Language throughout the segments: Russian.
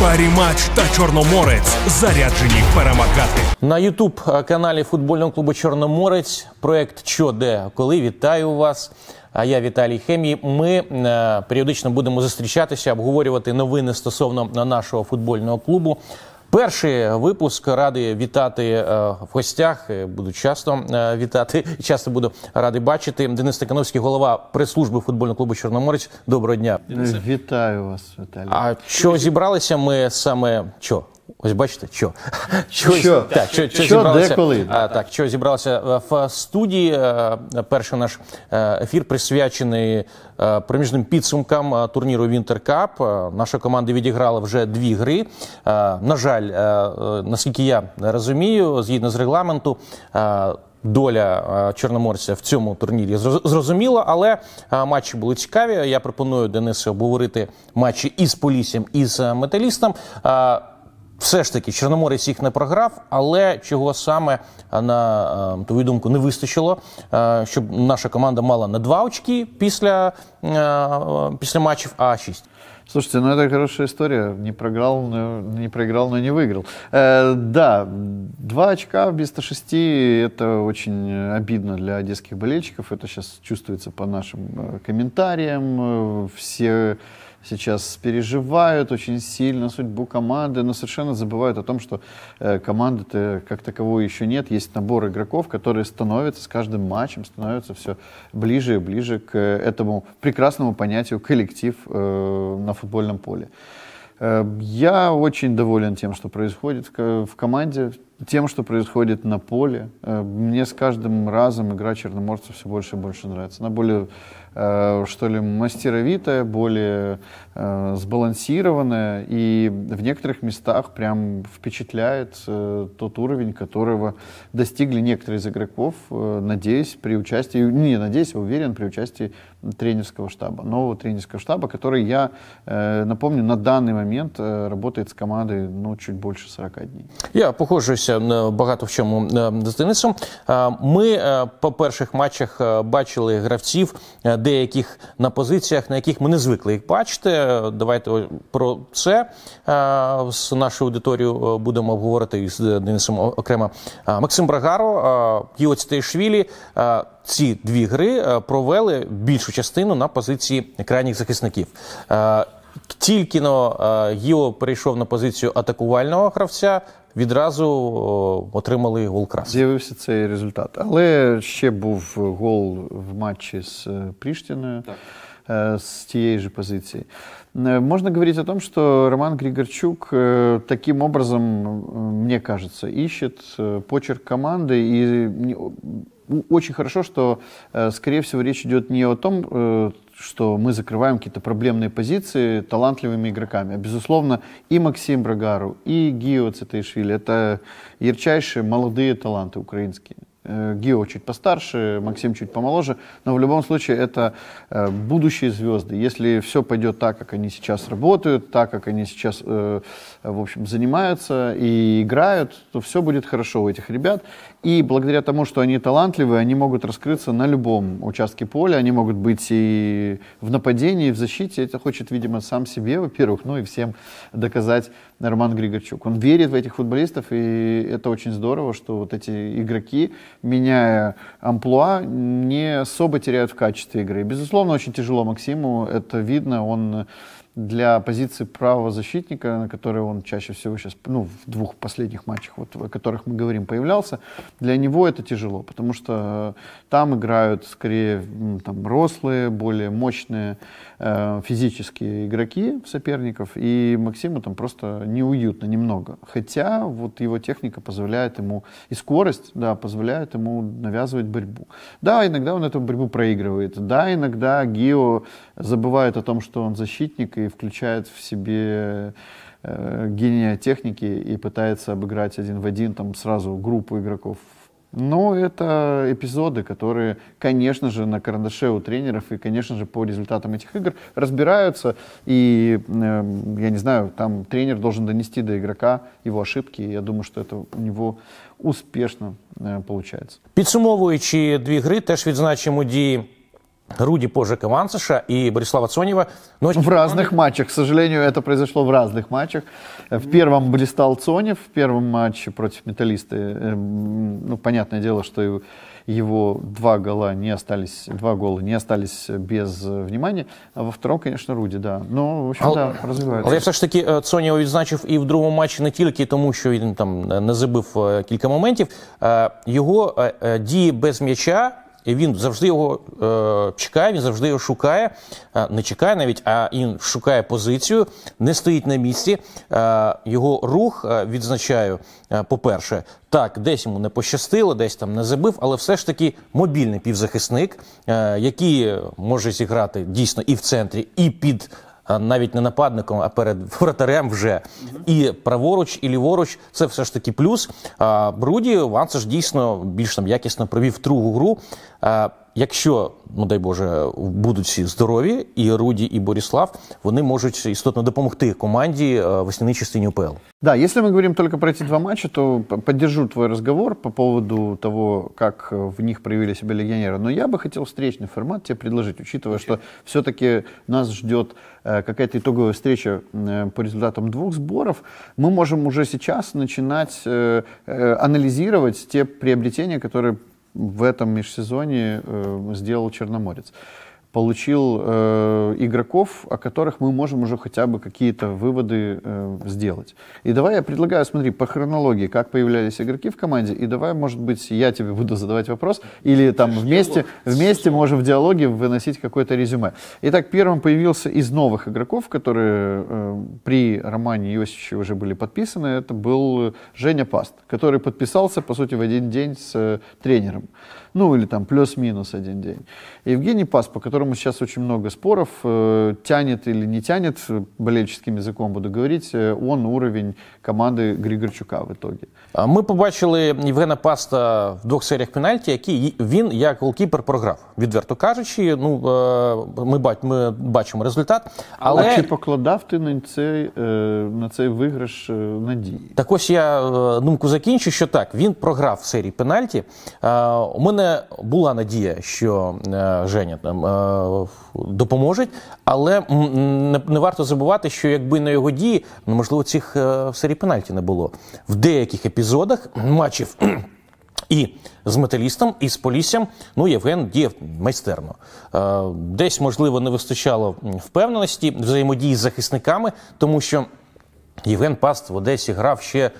Парімач та Чорноморець заряджені перемагати на Ютуб е, каналі футбольного клубу Чорноморець. Проект Чо, де, коли вітаю вас. А я Віталій Хемій. Ми е, періодично будемо зустрічатися, обговорювати новини стосовно нашого футбольного клубу. Перший випуск радий вітати е, в гостях. Е, буду часто е, вітати часто буду радий бачити. Денис Тикановський, голова прес-служби футбольного клубу Чорноморець. Доброго дня, Вітаю вас, Віталій. А що зібралися? Ми саме що? Ось бачите, що що, що? Так, що, що, що зібралося, деколи. А, так, що зібралося в е, е, студії. Е, перший наш ефір присвячений проміжним підсумкам турніру Вінтеркап. Наша команда відіграла вже дві гри. На жаль, наскільки я розумію, згідно з регламенту. Доля чорноморця в цьому турнірі зрозуміла, але матчі були цікаві. Я пропоную Денису обговорити матчі із Полісім і з металістом. все ж таки Чорноморець їх не програв, але чого саме на твою думку не вистачило, щоб наша команда мала не два очки після після матчів, а шість. Слушайте, ну это хорошая история. Не проиграл, но ну, не, проиграл, но не выиграл. Э, да, два очка вместо шести – это очень обидно для одесских болельщиков. Это сейчас чувствуется по нашим э, комментариям. Э, все сейчас переживают очень сильно судьбу команды, но совершенно забывают о том, что э, команды-то как таковой еще нет. Есть набор игроков, которые становятся с каждым матчем, становятся все ближе и ближе к э, этому прекрасному понятию коллектив э, на футбольном поле. Я очень доволен тем, что происходит в команде тем, что происходит на поле. Э, мне с каждым разом игра черноморцев все больше и больше нравится. Она более, э, что ли, мастеровитая, более э, сбалансированная. И в некоторых местах прям впечатляет тот уровень, которого достигли некоторые из игроков, надеюсь, при участии, не надеюсь, я а уверен, при участии тренерского штаба, нового тренерского штаба, который, я напомню, на данный момент работает с командой ну, чуть больше 40 дней. Я похожусь зіткнувся е, багато в чому е, з Денисом. Е, ми по перших матчах бачили гравців, деяких на позиціях, на яких ми не звикли їх бачити. Давайте про це з нашою аудиторією будемо обговорити із Денисом окремо. Максим Брагаро, Тейшвілі. Ці дві гри провели більшу частину на позиції крайніх захисників. Тільки но Гіо перейшов на позицію атакувального гравця. відразу отримали гол крас. З'явився цей результат. Але ще був гол в матчі з Пріштіною. Так. с тієї же позиции. Можно говорить о том, что Роман Григорчук таким образом, мне кажется, ищет почерк команды. И очень хорошо, что, скорее всего, речь идет не о том, э, что мы закрываем какие-то проблемные позиции талантливыми игроками. А, безусловно, и Максим Брагару, и Гио Цитаишвили — это ярчайшие молодые таланты украинские. Э, Гио чуть постарше, Максим чуть помоложе, но в любом случае это э, будущие звезды. Если все пойдет так, как они сейчас работают, так, как они сейчас, э, в общем, занимаются и играют, то все будет хорошо у этих ребят. И благодаря тому, что они талантливые, они могут раскрыться на любом участке поля, они могут быть и в нападении, и в защите. Это хочет, видимо, сам себе, во-первых, ну и всем доказать Роман Григорчук. Он верит в этих футболистов, и это очень здорово, что вот эти игроки, меняя амплуа, не особо теряют в качестве игры. Безусловно, очень тяжело Максиму, это видно, он для позиции правого защитника, на которой он чаще всего сейчас, ну, в двух последних матчах, вот, о которых мы говорим, появлялся, для него это тяжело, потому что э, там играют скорее там, рослые, более мощные э, физические игроки соперников, и Максиму там просто неуютно немного. Хотя вот его техника позволяет ему, и скорость, да, позволяет ему навязывать борьбу. Да, иногда он эту борьбу проигрывает, да, иногда Гио забывает о том, что он защитник, и включает в себе э, гения техники и пытается обыграть один в один там сразу группу игроков. Но это эпизоды, которые, конечно же, на карандаше у тренеров и, конечно же, по результатам этих игр разбираются. И, э, я не знаю, там тренер должен донести до игрока его ошибки. И я думаю, что это у него успешно э, получается. две игры, гри, теж відзначимо дії Руди позже Иванцеша и Борислава Цонева. Но... В разных матчах, к сожалению, это произошло в разных матчах. В первом блистал Цонев, в первом матче против металлиста. Эм, ну, понятное дело, что его два гола не остались, два гола не остались без внимания. А во втором, конечно, Руди, да. Но, в общем, а, да, развивается. Але все ж таки э, Цонєва відзначив и в другом матче не тільки тому, що він там не забив э, кілька моментів. Э, его дії без м'яча І він завжди його е, чекає, він завжди його шукає, е, не чекає навіть, а він шукає позицію, не стоїть на місці. Е, його рух е, відзначаю, е, по-перше, так, десь йому не пощастило, десь там не забив, але все ж таки мобільний півзахисник, е, який може зіграти дійсно і в центрі, і під навіть не нападником, а перед вратарем вже і праворуч, і ліворуч це все ж таки плюс. Бруді Ванце ж дійсно більш там якісно провів другу гру. Якщо, ну дай Боже, будуть всі здорові, і Руді, і Борислав, вони можуть істотно допомогти команді в основній частині УПЛ. Да, если мы говорим только про эти два матча, то поддержу твой разговор по поводу того, как э, в них проявили себя легионеры. Но я бы хотел встречный формат тебе предложить, учитывая, что все-таки нас ждет э, какая-то итоговая встреча э, по результатам двух сборов. Мы можем уже сейчас начинать анализировать те приобретения, которые в этом межсезонье э, сделал Черноморец получил э, игроков, о которых мы можем уже хотя бы какие-то выводы э, сделать. И давай я предлагаю, смотри, по хронологии, как появлялись игроки в команде, и давай, может быть, я тебе буду задавать вопрос, или там вместе, вместе можем в диалоге выносить какое-то резюме. Итак, первым появился из новых игроков, которые э, при Романе Иосиче уже были подписаны, это был Женя Паст, который подписался, по сути, в один день с э, тренером. ну или там плюс-минус один день. Евгений Пас, по которому сейчас очень много споров, э, тянет или не тянет, э, болельческим языком буду говорить, э, он уровень команды Григорчука в итоге. Мы побачили Евгена Паста в двох серіях пенальті, які він як голкіпер програв. Відверто кажучи, ну е, ми бать, ми бачимо результат. Але а чи покладав ти на цей е, на цей виграш е, надії? Так ось я думку закінчу, що так він програв в серії пенальті. У мене мене була надія, що е, Женя там е, допоможе, але не варто забувати, що якби на його дії, ну, можливо, цих е, серій пенальті не було. В деяких епізодах матчів. І з металістом, і з поліссям ну Євген діяв майстерно. Десь, можливо, не вистачало впевненості взаємодії з захисниками, тому що Євген Паст в Одесі грав ще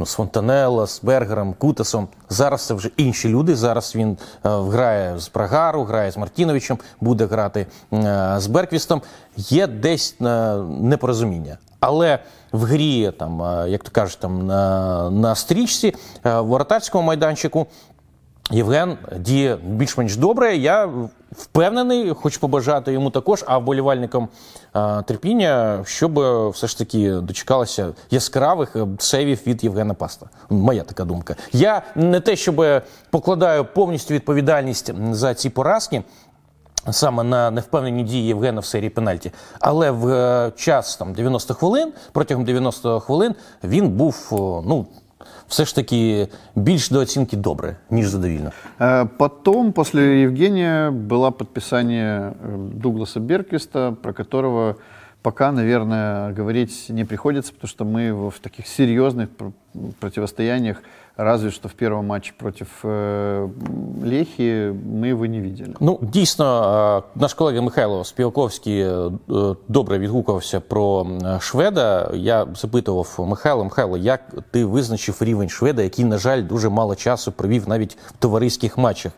ну, з Фонтанелла, з Бергером, Кутасом. Зараз це вже інші люди. Зараз він е, грає з Брагару, грає з Мартіновичем, буде грати е, з Берквістом. Є десь е, непорозуміння. Але в грі, там, е, як то кажуть, там на, на стрічці, е, в воротарському майданчику Євген діє більш-менш добре. Я впевнений, хочу побажати йому також, а вболівальникам е, терпіння, щоб е, все ж таки дочекалося яскравих е, сейвів від Євгена Паста. Моя така думка. Я не те, щоб покладаю повністю відповідальність за ці поразки. Саме на невпевнені дії Євгена в серії пенальті, але в час там 90 хвилин протягом 90 хвилин він був ну все ж таки більш до оцінки добре, ніж задовільно. Потом, после Евгения, было подписание э, Дугласа Берквиста, про которого пока, наверное, говорить не приходится, потому что мы в таких серьезных противостояниях Разве что в первом матче проти е, э, Лехи ми його не бачили. Ну дійсно, наш колега Михайло Спілковський е, добре відгукувався про Шведа. Я запитував Михайло, Михайло, як ти визначив рівень Шведа, який, на жаль, дуже мало часу провів навіть в товариських матчах.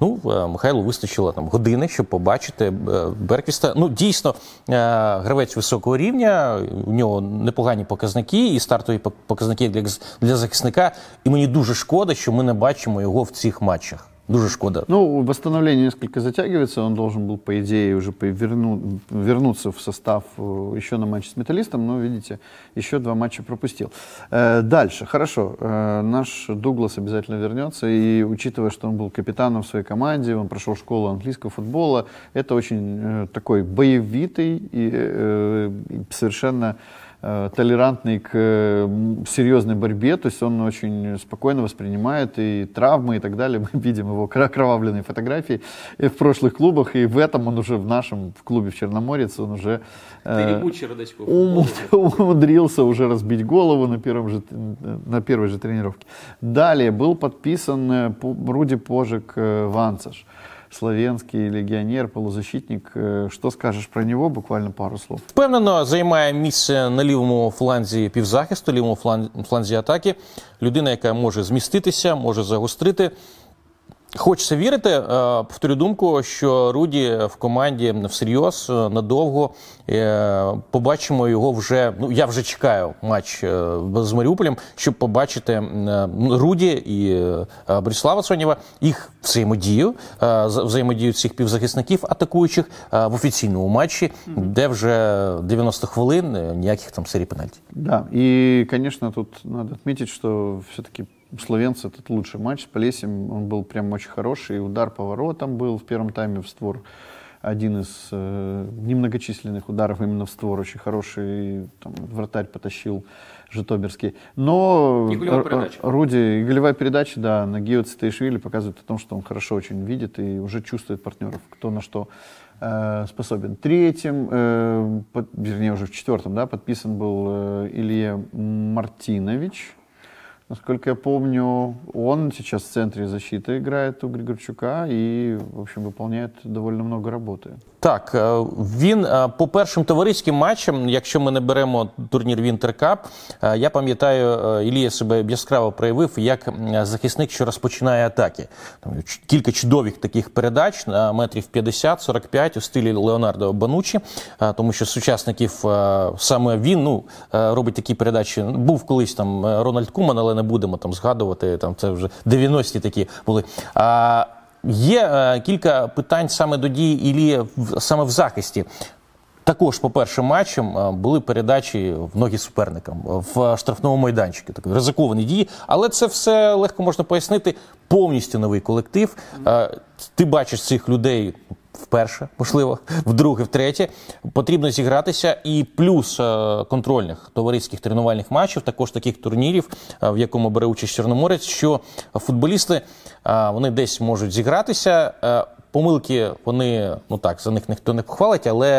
Ну, е, Михайло вистачило там години, щоб побачити е, Берквіста. Ну, дійсно, гравець високого рівня, у нього непогані показники, і стартові показники для захисника. І мені мені дуже шкода, що ми не бачимо його в цих матчах. Дуже шкода. Ну, восстановление несколько затягивается. Он должен был, по идее, уже верну, вернуться в состав э, еще на матч с «Металлистом», но, видите, еще два матча пропустил. Э, дальше. Хорошо. Э, наш Дуглас обязательно вернется. И учитывая, что он был капитаном в своей команде, он прошел школу английского футбола, это очень э, такой боевитый и э, совершенно Э, толерантный к э, серьезной борьбе, то есть он очень спокойно воспринимает и травмы и так далее. Мы видим его кровавленные фотографии и в прошлых клубах, и в этом он уже в нашем в клубе в Черноморец, он уже э, умуд, умудрился уже разбить голову на, первом же, на первой же тренировке. Далее был подписан Руди Пожик Ванцеш. Э, слов'янський легіонер, полузащитник. Що э, скажеш про нього? Буквально пару слов. Впевнено, займає місце на лівому фланзі півзахисту, лівому фланзі атаки. Людина, яка може зміститися, може загострити. Хочеться вірити, е, повторю думку, що Руді в команді всерйоз е, надовго е, побачимо його вже. Ну я вже чекаю матч з Маріуполем, щоб побачити Руді і Борислава Соніва їх взаємодію, взаємодію цих півзахисників, атакуючих в офіційному матчі, де вже 90 хвилин ніяких там серій пенальті. Да, і звісно, тут треба відмітити, що все таки. Словенцы этот лучший матч с Полесем. Он был прям очень хороший. И удар по воротам был в первом тайме в створ. Один из э, немногочисленных ударов именно в створ. Очень хороший. Там, вратарь потащил Житомирский. Но Руди, голевая передача, да, на Гио Цитаишвили показывает о том, что он хорошо очень видит и уже чувствует партнеров, кто на что э, способен. Третьим, э, под, вернее уже в четвертом, да, подписан был э, Илья Мартинович, Насколько я помню, он сейчас в центре защиты играет у Григорчука і, в общем, выполняет довольно много роботи. Так э, він э, по першим товариським матчам, якщо ми не беремо турнір Вінтеркап, е, я пам'ятаю, е, Ілія себе яскраво проявив як захисник, що розпочинає атаки. Там кілька чудових таких передач на е, метрів 50-45 у стилі Леонардо Банучі, тому що сучасників саме він ну робить такі передачі. Був колись там Рональд Куман, але не будемо там згадувати. Там це вже 90-ті такі були. А, Є е, кілька питань саме до дії Ілі саме в захисті. Також по першим матчам е, були передачі в ноги суперникам е, в штрафному майданчику. Такі ризиковані дії, але це все легко можна пояснити. Повністю новий колектив. Е, ти бачиш цих людей вперше, можливо, вдруге, втретє. Потрібно зігратися і плюс е, контрольних товариських тренувальних матчів, також таких турнірів, е, в якому бере участь Чорноморець, що футболісти е, вони десь можуть зігратися. Помилки, вони ну так, за них ніхто не похвалить, але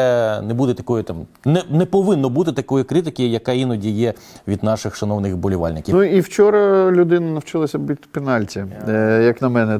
не буде такої там не не повинно бути такої критики, яка іноді є від наших шановних болівальників. Ну і вчора людина навчилася бити пенальті, yeah. Е, як на мене.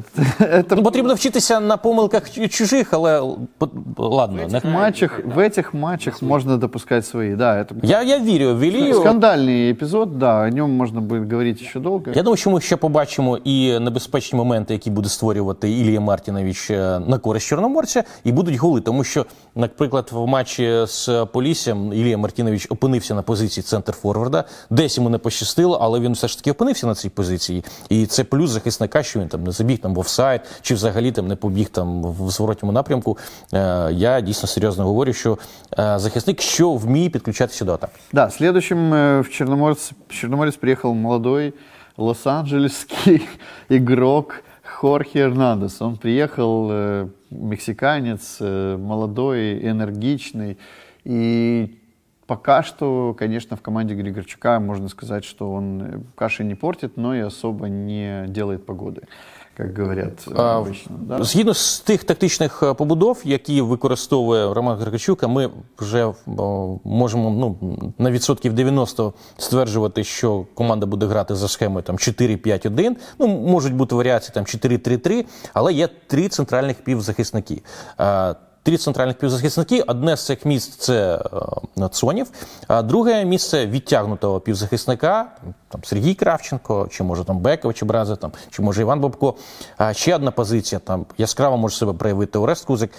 Ну, Потрібно вчитися на помилках чужих, але по ладно, в цих матчах в цих матчах можна допускати свої. Да, это... Я я вірю, вілію. скандальний епізод, да, о ньому можна буде говорити ще довго. Я думаю, що ми ще побачимо і небезпечні моменти, які буде створювати Ілія Мартінович е, на користь Чорноморця і будуть голи, тому що, наприклад, в матчі з Поліссям Ілія Мартінович опинився на позиції центр Форварда. Десь йому не пощастило, але він все ж таки опинився на цій позиції. І це плюс захисника, що він там не забіг там в офсайд, чи взагалі там не побіг там в зворотньому напрямку. Е, я дійсно серйозно говорю, що е, захисник що вміє підключатися до атаки. Да, следующим е, в Чорноморці в приїхав приехал молодой лос-анджелесский игрок. Хорхе Эрнандес. Он приехал, э, мексиканец, э, молодой, энергичный. И пока что, конечно, в команде Григорчука можно сказать, что он э, каши не портит, но и особо не делает погоды. як говорять э, обично. Да? Згідно з тих тактичних е, побудов, які використовує Роман Григорчук, ми вже е, можемо ну, на відсотків 90 стверджувати, що команда буде грати за схемою там 4-5-1. Ну, можуть бути варіації там 4-3-3, але є три центральних півзахисники. Е, три центральних півзахисники. Одне з цих місць це Цонів, е, а друге місце відтягнутого півзахисника, там Сергій Кравченко, чи може там Бекович Бразе, там чи може Іван Бобко. А ще одна позиція там яскраво може себе проявити Орест Кузик.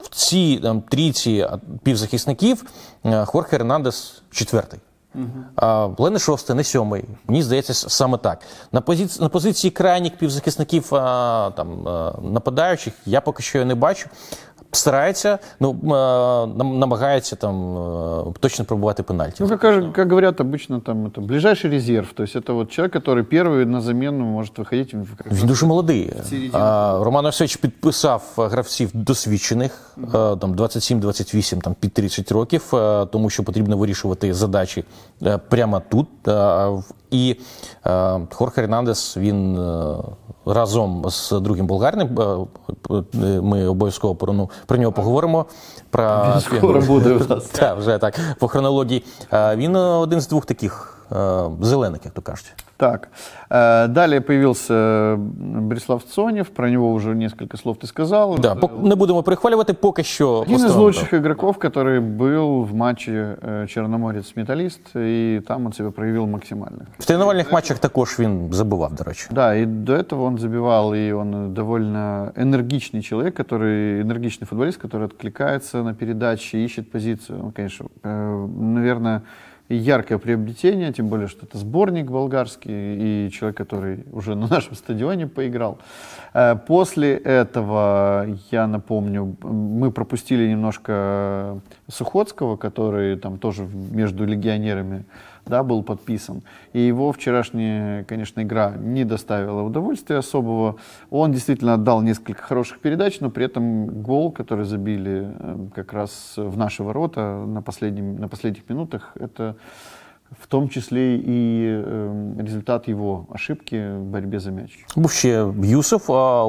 В цій там, трійці півзахисників е, Хорхе Ернандес четвертий. Угу. Лени шостий, не сьомий. Мені здається, саме так. На позиції на позиції крайніх півзахисників а, там, а, е, нападаючих я поки що не бачу. старається, ну э, намагається там э, точно пробувати пенальти. Ну, как, как говорят обычно, там это ближайший резерв. То есть это вот человек, который первый на замену может виходити. Він дуже молодий. А, Роман Арсевич підписав гравців досвідчених, mm там 27-28, там під 30 років, тому що потрібно вирішувати задачі прямо тут. А І е, Хорхе Рінандес, він е, разом з другим болгарним. Е, е ми обов'язково про, ну, про нього поговоримо. Про, він скоро буде у нас. Та, вже так, по хронології. Е, він е, один з двох таких зелених, як то кажуть. Так, э, далее появился э, Брислав Цонев, про него уже несколько слов ты сказал. Да, э, не будем перехвалювати, поки що. Один из лучших игроков, который был в матче Черноморец-Металлист, и там он себя проявил максимально. В тренировочных матчах також він забывал, до речі. Да, и до этого он забивал, и он довольно энергичный человек, который, энергичный футболист, который откликается на передачи, ищет позицию. Он, конечно, наверное, яркое приобретение, тем более, что это сборник болгарский и человек, который уже на нашем стадионе поиграл. Э, после этого, я напомню, мы пропустили немножко э, Сухоцкого, который там тоже между легионерами да, был подписан. И его вчерашняя, конечно, игра не доставила удовольствия особого. Он действительно отдал несколько хороших передач, но при этом гол, который забили э, как раз в наши ворота на, последнем, на последних минутах, это в том числе и результат його ошибки в боротьбі за м'яч. Був ще Юсов.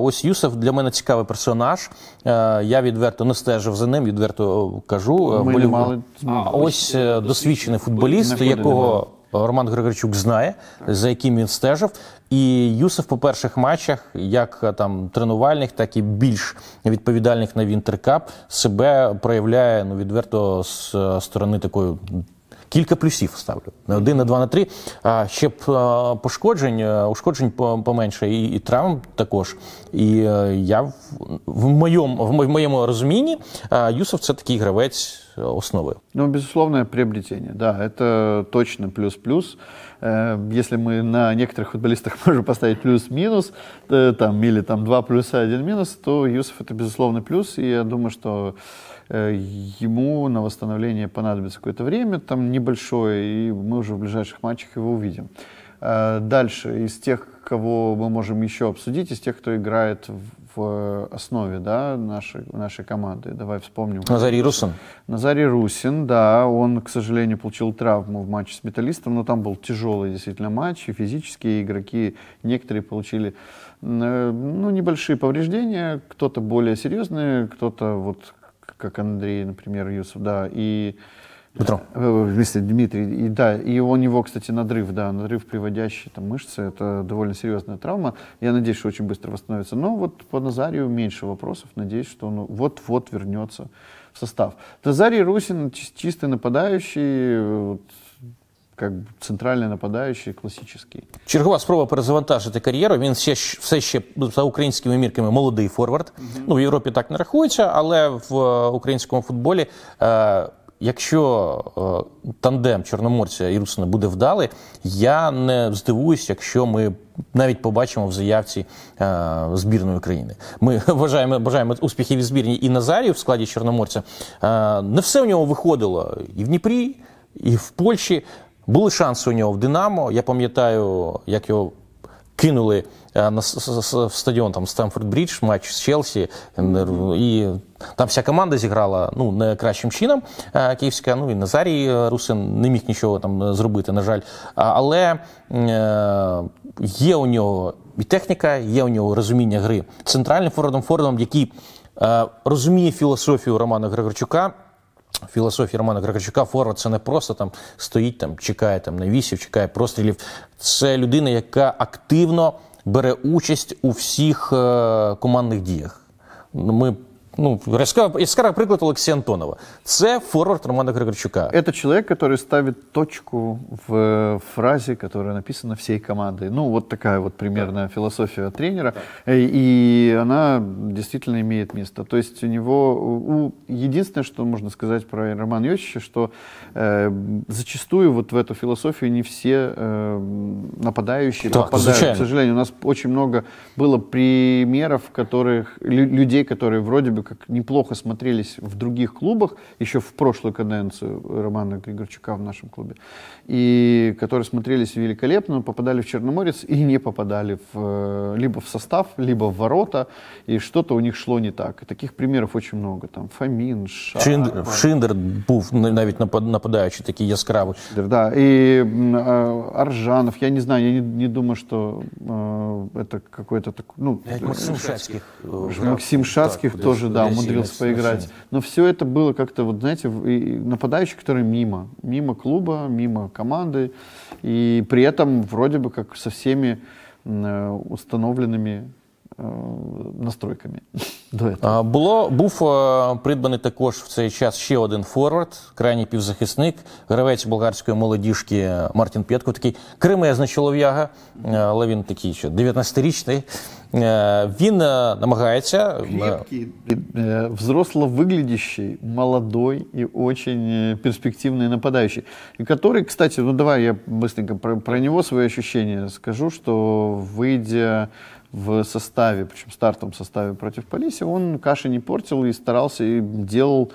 Ось Юсов для мене цікавий персонаж. Е, я відверто не стежив за ним, відверто е, кажу. Ми е, Болів... мали... А ось досвідчений футболіст, якого Роман Григорчук знає, за яким він стежив. І Юсов по перших матчах, як там тренувальних, так і більш відповідальних на Вінтеркап, себе проявляє ну відверто з сторони такої кілька плюсів ставлю. На один, на два, на три. А ще б а, пошкоджень, ушкоджень поменше, і, і травм також. І я в, в моєму в моєму розумінні а, Юсов це такий гравець основы. Ну, безусловное приобретение, да, это точно плюс-плюс. Э, если мы на некоторых футболистах можем поставить плюс-минус, э, там, или там два плюса, один минус, то Юсов это безусловный плюс, и я думаю, что Э, ему на восстановление понадобится какое-то время, там небольшое, и мы уже в ближайших матчах его увидим. Э, дальше, из тех, кого мы можем еще обсудить, из тех, кто играет в основе да, нашей, нашей команды, давай вспомним. Назарий Русин. Назарий Русин, да, он, к сожалению, получил травму в матче с металлистом, но там был тяжелый действительно матч, и физические игроки, некоторые получили э, ну, небольшие повреждения, кто-то более серьезные, кто-то вот как Андрей, например, Юсов, да, и... Петров. Э, в смысле, Дмитрий. И, да, и у него, кстати, надрыв, да, надрыв, приводящий там, мышцы, это довольно серьезная травма. Я надеюсь, что очень быстро восстановится. Но вот по Назарию меньше вопросов. Надеюсь, что он вот-вот вернется в состав. Назарий Русин чистый нападающий, вот, Як центральний нападаючий класичний. Чергова спроба перезавантажити кар'єру. Він ще все ще за українськими мірками молодий форвард. Mm Ну в Європі так не рахується, але в е, українському футболі, е, якщо е, тандем Чорноморця і Русина буде вдалий, я не здивуюсь, якщо ми навіть побачимо в заявці е, збірної України. Ми вважаємо, бажаємо успіхів і збірні і Назарію в складі Чорноморця. Е, не все в нього виходило і в Дніпрі, і в Польщі. Були шанси у нього в Динамо. Я пам'ятаю, як його кинули е, на стадіон там Стамфорд Брідж, матч з Челсі. І там вся команда зіграла ну не кращим чином. Е, київська, ну і Назарій е, Русин не міг нічого там зробити, на жаль. Але є у нього і техніка, є у нього розуміння гри центральним Фордом Фордом, який розуміє філософію Романа Григорчука. Філософія Романа Кракачука форвард це не просто там стоїть, там чекає там навісів, чекає прострілів. Це людина, яка активно бере участь у всіх е командних діях. Ми Ну, яскраво приклад Алексея Антонова. Це форвард Романа Григорчука. Это человек, который ставит точку в э, фразе, которая написана всей командой. Ну, вот такая вот примерная философия тренера. Э, и она действительно имеет место. То есть у него... У, единственное, что можно сказать про Романа Йосича, что э, зачастую вот в эту философию не все э, нападающие так, попадают. Случайно. К сожалению, у нас очень много было примеров, которых людей, которые вроде бы как неплохо смотрелись в других клубах, еще в прошлую каденцию Романа Григорчука в нашем клубе, и которые смотрелись великолепно, попадали в Черноморец и не попадали в, э, либо в состав, либо в ворота, и что-то у них шло не так. И таких примеров очень много. Там Фомин, Шар... Шиндер, Шиндер був навіть нападающий такие яскравий. Шиндер, да. И э, Аржанов, я не знаю, я не, не думаю, что э, это какой-то такой... Ну, Максим э, Шацких. Э, Максим Шацких да, тоже, да, умудрился поиграть. Но все это было как-то, вот знаете, нападающий, который мимо. Мимо клуба, мимо команды. И при этом вроде бы как со всеми э, установленными настройками. до этого. А, було був придбаний також в цей час ще один форвард, крайній півзахисник, гравець болгарської молодіжки Мартін П'ятко. Такий кремезний чолов'яга, але він такий, що 19-річний. Він намагається Крепкий, взросло выглядящий, молодой и очень перспективный нападающий. И который, кстати, ну давай я быстренько про, про него свои ощущения скажу, что выйдя в составе, причем стартовом составе против Полиси, он каши не портил и старался, и делал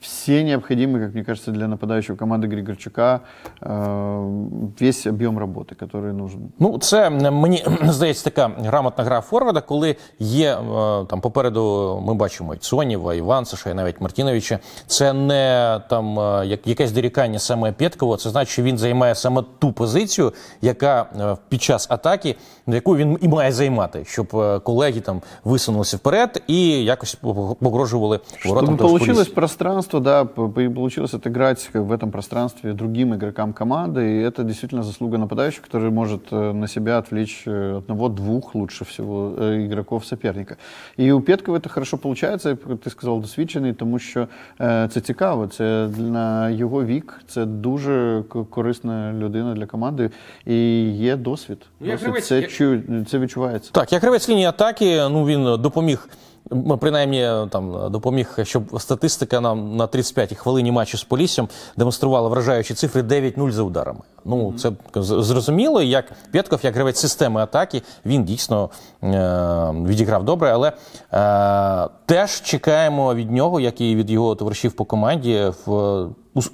все необходимые, как мне кажется, для нападающего команди Григорчука э, весь об'єм роботи, який нужен. Ну, це мені здається така грамотна гра Форварда, коли є е, там попереду, ми бачимо і Цоніва, Іванцеша, і навіть Мартіновича. Це не там е, якесь дорікання саме Пєткова, це значить, що він займає саме ту позицію, яка е, під час атаки, яку він і має займати, щоб колеги там висунулися вперед і якось погрожували воротам. Щоб вийшло пространство пространство, да, получилось отыграть в этом пространстве другим игрокам команды, и это действительно заслуга нападающего, который может э, на себя отвлечь э, одного-двух лучше всего э, игроков соперника. І у Пєткова это хорошо получається, ты сказал, досвідчений, тому що це цікаво. Це на його вік, це дуже корисна людина для команди і є досвід. Ну, досвід. Це, це відчувається. Так, як гравець лінії атаки, ну він допоміг. Ми Принаймні е, там допоміг, щоб статистика нам на 35-й хвилині матчу з Поліссям демонструвала вражаючі цифри 9-0 за ударами. Ну це зрозуміло, як П'ятков, як гравець системи атаки, він дійсно е- відіграв добре, але е- теж чекаємо від нього, як і від його товаришів по команді, в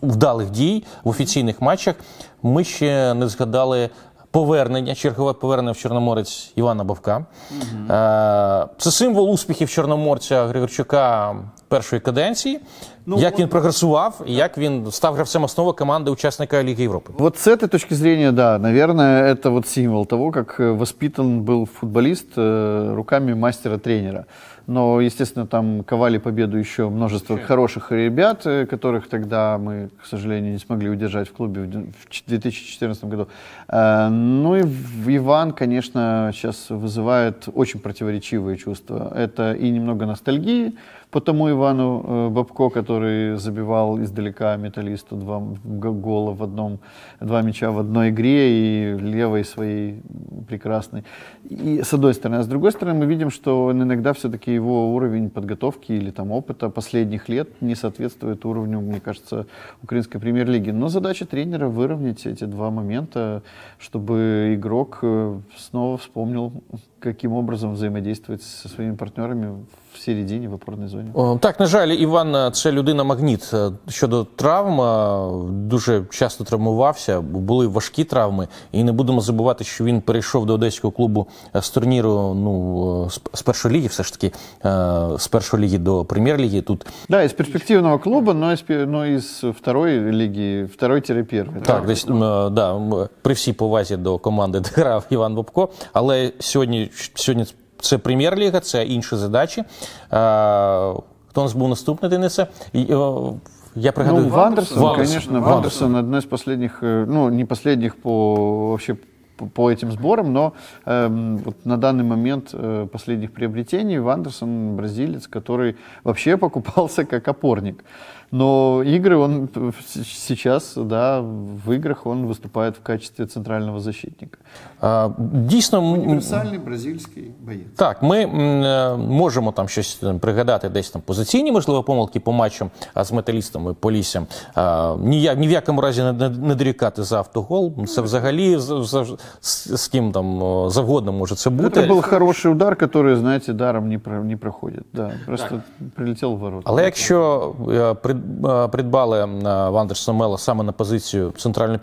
вдалих дій в офіційних матчах. Ми ще не згадали повернення, чергове повернення в Чорноморець Івана Бавка. Угу. Е, це символ успіхів Чорноморця Григорчука першої каденції. Ну, як він прогресував і як він став гравцем основи команди учасника Ліги Європи? Вот с этой точки зрения, да, наверное, это символ того, як е, воспитан був футболіст е, руками мастера-тренера. но, естественно, там ковали победу еще множество Вообще. хороших ребят, э, которых тогда мы, к сожалению, не смогли удержать в клубе в 2014 году. Э, ну и Иван, конечно, сейчас вызывает очень противоречивые чувства. Это и немного ностальгии по тому Ивану э, Бабко, который забивал издалека металлисту два гола в одном, два мяча в одной игре и левой своей прекрасной. И с одной стороны. А с другой стороны, мы видим, что он иногда все-таки его уровень подготовки или там опыта последних лет не соответствует уровню, мне кажется, украинской премьер-лиги. Но задача тренера выровнять эти два момента, чтобы игрок э, снова вспомнил, каким образом взаимодействовать со своими партнерами в в середині в опорній зоні. Так, на жаль, Іван, е, це людина-магніт. Е, щодо травм, е, дуже часто травмувався, були важкі травми, і не будемо забувати, що він перейшов до одеського клубу з турніру. Ну з першої ліги, все ж таки, з першої ліги до прем'єр-ліги. Тут да, із перспективного клубу, но ну, із, но ну, із второї ліги, второї-першої. Так, десь да, при всій повазі до команди грав Іван Бобко, але сьогодні сьогодні. Це прем'єр-ліга, це інші задачі. Хто у нас був наступний Денисе? Я пригадую. Ну, Вандерсон, Вандерсон, конечно, Вандерсон, Вандерсон одна из последних, э, ну, не последних по вообще по этим сборам, но э, вот на данный момент э, последних приобретений Вандерсон бразилец, который вообще покупался как опорник. Но игры он сейчас, да, в играх он выступает в качестве центрального защитника. А, дійсно, універсальний бразильський боєць. Так, мы можемо там сейчас пригадати, десь там позиційні, можливо, помилки по матчам з металістами Поліссям. А, ні, ні в якому разі не, не дорікати за автогол. Це взагалі з, з, з ким там завгодно може це бути. Це був хороший удар, який, знаєте, даром не, не проходить. Да, просто так. прилетів в ворота. Але якщо при придбали Вандерса Мела саме на позицію центрального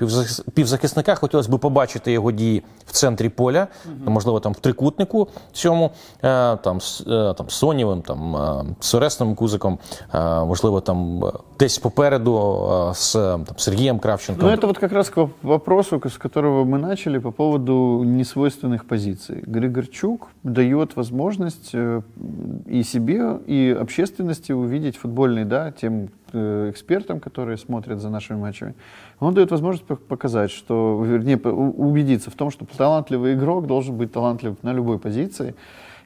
півзахисника. Хотілося б побачити його дії в центрі поля, можливо, там в трикутнику цьому, там там Сонєвим, там Соресним Кузиком, можливо, там десь попереду с там, Сергієм Кравченком. Ну, это вот как раз к вопросу, с которого мы начали, по поводу несвойственных позиций. Григорчук дает возможность э, и себе, и общественности увидеть футбольный, да, тем Э, экспертам, которые смотрят за нашими матчами, он дает возможность показать, что, вернее, убедиться в том, что талантливый игрок должен быть талантлив на любой позиции.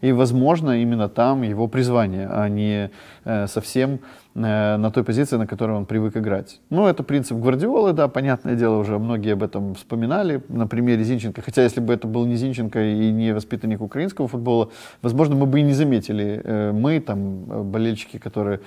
И, возможно, именно там его призвание, а не э, совсем э, на той позиции, на которой он привык играть. Ну, это принцип Гвардиолы, да, понятное дело, уже многие об этом вспоминали на примере Зинченко. Хотя, если бы это был не Зинченко и не воспитанник украинского футбола, возможно, мы бы и не заметили. мы, там, болельщики, которые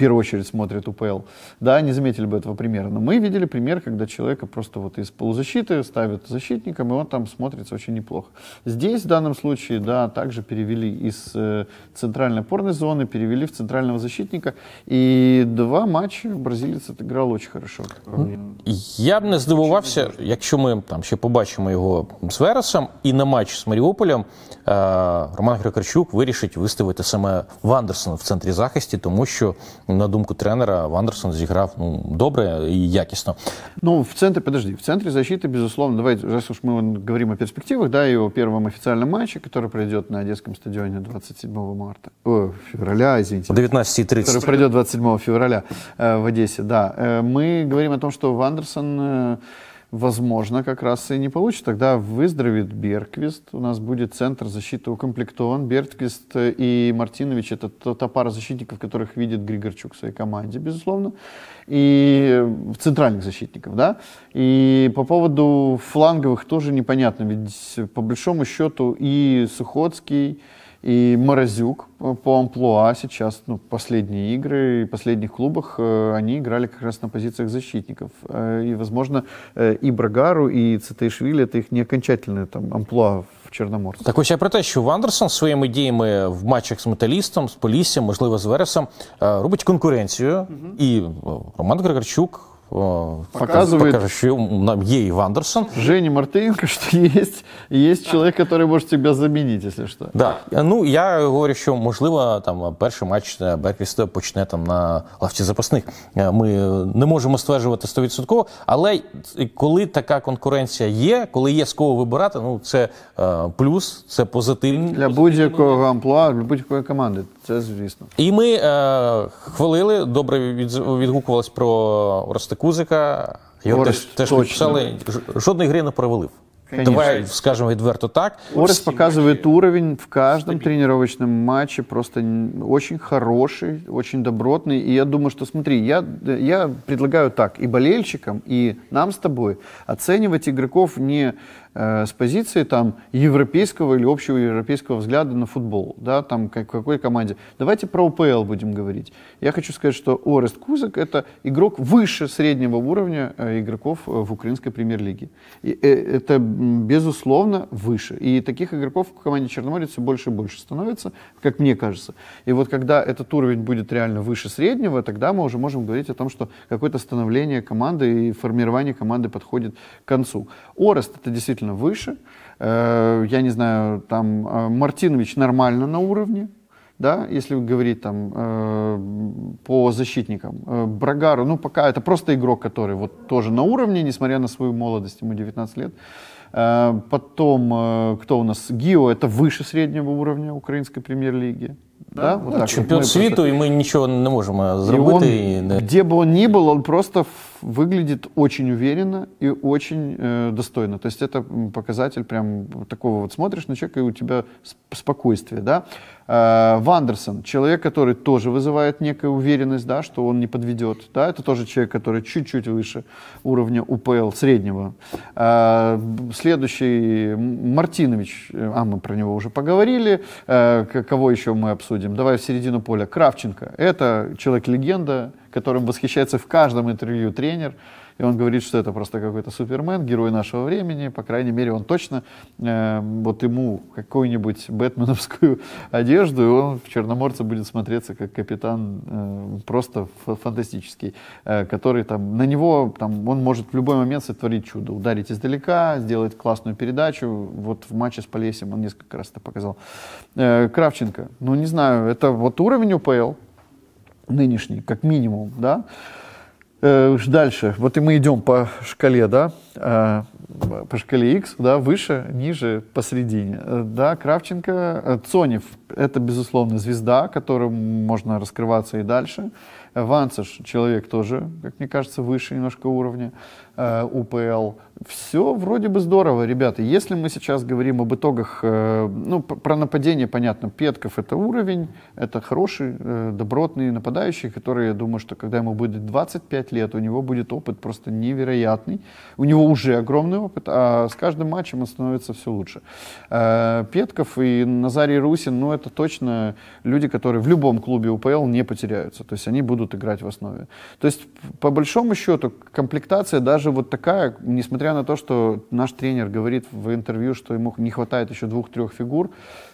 первую очередь смотрит УПЛ, да, не заметили бы этого примера. Но мы видели пример, когда человека просто вот из полузащиты ставят защитником, и он там смотрится очень неплохо. Здесь в данном случае, да, также перевели из э, центральной порной зоны, перевели в центрального защитника, и два матча бразилец отыграл очень хорошо. Я бы не здивувався, якщо ми там ще побачимо його з Вересом і на матч з Маріуполем е, Роман Грикарчук вирішить виставити саме Вандерсона в центрі захисті, тому що ну, на думку тренера, Вандерсон зіграв ну, добре і якісно. Ну, в центре, подожди, в центре защиты, безусловно, давайте, раз уж мы говорим о перспективах, да, и о первом официальном матче, который пройдет на Одесском стадионе 27 марта, о, февраля, извините. 19.30. Который пройдет 27 февраля э, в Одессе, да. Э, мы говорим о том, что Вандерсон... Э, возможно, как раз и не получит. Тогда выздоровеет Берквист, у нас будет центр защиты укомплектован. Берквист э, и Мартинович — это та пара защитников, которых видит Григорчук в своей команде, безусловно, и э, центральных защитников, да. И по поводу фланговых тоже непонятно, ведь э, по большому счету и Сухоцкий, и Морозюк э, по амплуа сейчас, ну, последние игры, в последних клубах, э, они играли как раз на позициях защитников. Э, и, возможно, и Брагару, и Цитейшвили — это их не окончательные там амплуа в Чорноморці. Так ось я про те, що Вандерсон своїми діями в матчах с Металлистом, с Поліссям, возможно с Вересом робить конкуренцию Угу. І Роман Григорчук показывает, показывает нам ей Вандерсон. Женя Мартыненко, что есть, есть чоловік, який може тебе замінити, якщо що. Да. Ну, я говорю, що можливо, там перший матч е, Берквіста почне там на лавці запасних. Е, ми не можемо стверджувати 100%, але коли така конкуренція є, коли є з кого вибирати, ну це е, плюс, це позитивний. Для будь-якого амплуа, для будь-якої команди. Це звісно. І ми е, хвалили, добре відгукувались про Ростикузика. Його теж, теж писали. Жодної гри не провалив. Конечно. Давай скажем відверто так. Орес показывает уровень в каждом тренировочном матче, просто очень хороший, очень добротный. И я думаю, что смотри, я, я предлагаю так и болельщикам, и нам с тобой оценивать игроков не Э, с позиции там европейского или общего европейского взгляда на футбол, да, там как, в какой команде. Давайте про УПЛ будем говорить. Я хочу сказать, что Орест Кузак это игрок выше среднего уровня э, игроков э, в украинской премьер-лиге. И, это безусловно выше. И таких игроков в команде Черноморец все больше и больше становится, как мне кажется. И вот когда этот уровень будет реально выше среднего, тогда мы уже можем говорить о том, что какое-то становление команды и формирование команды подходит к концу. Орест это действительно значительно выше. Э, я не знаю, там э, Мартинович нормально на уровне, да, если говорить там э, по защитникам. Брагару, ну пока это просто игрок, который вот тоже на уровне, несмотря на свою молодость, ему 19 лет. потом, кто у нас? Гио, это выше среднего уровня украинской премьер-лиги. Да? Да? Вот ну, чемпион вот. світу, просто... и мы ничего не можем зробити. И он, и, да. Где бы он ни был, он просто выглядит очень уверенно и очень э, достойно. То есть это показатель прям такого вот смотришь на человека, и у тебя спокойствие, да. Э, Вандерсон, человек, который тоже вызывает некую уверенность, да, что он не подведет, да, это тоже человек, который чуть-чуть выше уровня УПЛ среднего. Э, следующий Мартинович, э, а мы про него уже поговорили, э, кого еще мы обсудим? Давай в середину поля. Кравченко, это человек-легенда, которым восхищается в каждом интервью тренер. И он говорит, что это просто какой-то супермен, герой нашего времени. По крайней мере, он точно, э, вот ему какую-нибудь бэтменовскую одежду, и он в Черноморце будет смотреться как капитан э, просто фантастический, э, который там, на него, там, он может в любой момент сотворить чудо, ударить издалека, сделать классную передачу. Вот в матче с Полесем он несколько раз это показал. Э, Кравченко, ну не знаю, это вот уровень УПЛ, нынешний, как минимум, да. Э, дальше, вот и мы идем по шкале, да, э, по шкале X, да, выше, ниже, посередине, э, да, Кравченко, Цонев, это, безусловно, звезда, которым можно раскрываться и дальше, Ванцеш, человек тоже, как мне кажется, выше немножко уровня УПЛ, все вроде бы здорово, ребята. Если мы сейчас говорим об итогах, э, ну, про нападение, понятно, Петков это уровень, это хороший, э, добротный нападающий, который, я думаю, что когда ему будет 25 лет, у него будет опыт просто невероятный. У него уже огромный опыт, а с каждым матчем он становится все лучше. Э, Петков и Назарий Русин, ну, это точно люди, которые в любом клубе УПЛ не потеряются. То есть они будут играть в основе. То есть, по большому счету, комплектация даже вот такая, несмотря несмотря на то, что наш тренер говорит в интервью, что ему не хватает еще двух-трех фигур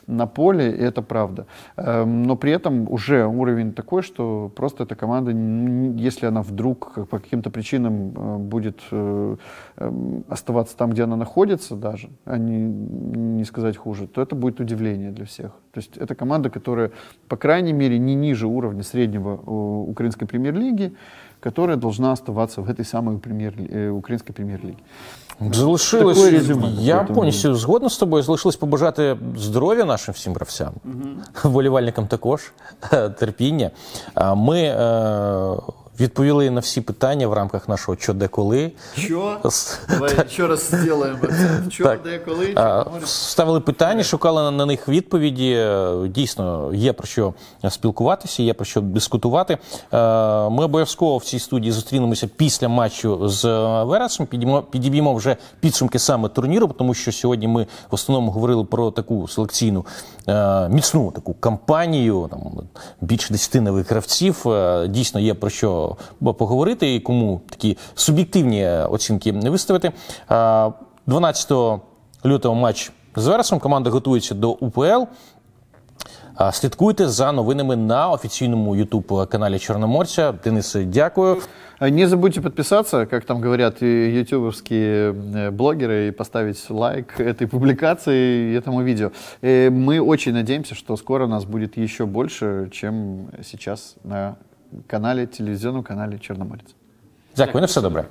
на поле, и это правда. Эм, но при этом уже уровень такой, что просто эта команда, если она вдруг по каким-то причинам э, будет э, эм, оставаться там, где она находится даже, а не, не сказать хуже, то это будет удивление для всех. То есть это команда, которая, по крайней мере, не ниже уровня среднего э, украинской премьер-лиги, которая должна оставаться в этой самой премьер, э, украинской премьер-лиге. Залишилось, Такое резюме, я повністю згодна с тобой, Залишилось побажати здоров'я нашим всім гравцям, угу. волівальникам також, терпіння. А Ми Відповіли на всі питання в рамках нашого «Що, де, коли». Що? Давай ще раз зробимо це. «Що, де, коли», Ставили питання, шукали на них відповіді. Е, дійсно, є про що спілкуватися, є про що дискутувати. Е, ми обов'язково в цій студії зустрінемося після матчу з е, Вересом. Підіб'ємо вже підсумки саме турніру, тому що сьогодні ми в основному говорили про таку селекційну міцну таку кампанію. Там більше десяти нових гравців. Дійсно, є про що. поговорити і кому такі суб'єктивні оцінки виставити. 12 лютого матч з Вересом. Команда готується до УПЛ. Слідкуйте за новинами на официальном YouTube канале Черноморця. Денис, дякую. Не забудьте подписаться, как там говорят ютубовские блогеры, и поставить лайк этой публикации и этому видео. И мы очень надеемся, что скоро нас будет еще больше, чем сейчас на каналі, телевізійному каналі Чорноморець. Дякую, на все добре.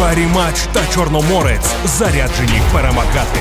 Парі матч та Чорноморець заряджені перемагати.